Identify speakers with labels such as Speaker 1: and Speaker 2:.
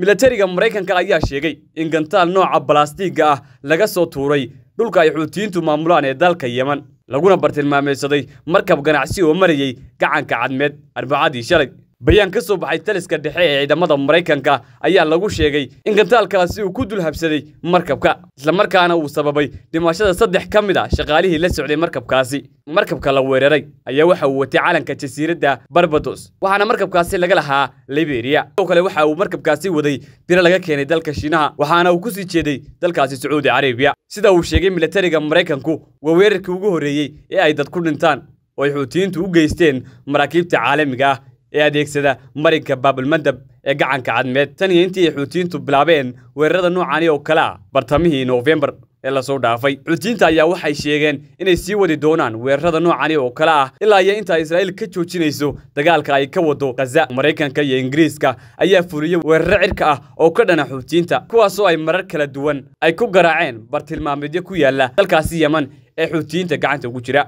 Speaker 1: milatariga maraykanka ayaa sheegay in gantaal nooca balastiigga ah laga soo tuuray dhulka ay xuutiyiintu maamulaan ee dalka yeman laguna bartilmaamaysaday markab ganacsi oo marayay gacanka cadmeed arbacadii shalay bayaan ka soo baxay taliska dhexe ee ciidamada maraykanka ayaa lagu sheegay in gantaalkaasi uu ku dul habsaday markabka islamarkaana uu sababay dhimashada saddex ka mid a ah shaqaalihii la socday markabkaasi markabka la weeraray ayaa waxa uu watay calanka jasiiradda barbados waxaana markabkaasi laga lahaa liberiya sidoo kale waxa uu markabkaasi waday biro laga keenay dalka shiinaha waxaana uu kusii jeeday dalkaasi sacuudi carabiya sida uu sheegay militariga maraykanku waa weerarkii ugu horreeyey ee ay dad ku dhintaan oo ay xuutiyiintu u geysteen maraakiibta caalamiga ah ee adeegsada marinka baabulmandab ee gacanka cadmeed tan iyo intii ay xuutiyiintu bilaabeen weerarada noocani oo kale ah bartamihii noofembar ee lasoo dhaafay xuutiyiinta ayaa waxay sheegeen inay sii wadi doonaan weerarada noocani oo kale ah ilaa iyo intaa israa'iil ka joojinayso dagaalka ay ka wado khaza maraykanka iyo ingiriiska ayaa fuliyey weeraro cirka ah oo ka dhana xuutiyiinta kuwaasoo ay marar kala duwan ay ku garaaceen bartilmaameedyo ku yaalla dalkaasi yeman ee xuutiyiinta gacanta ugu jira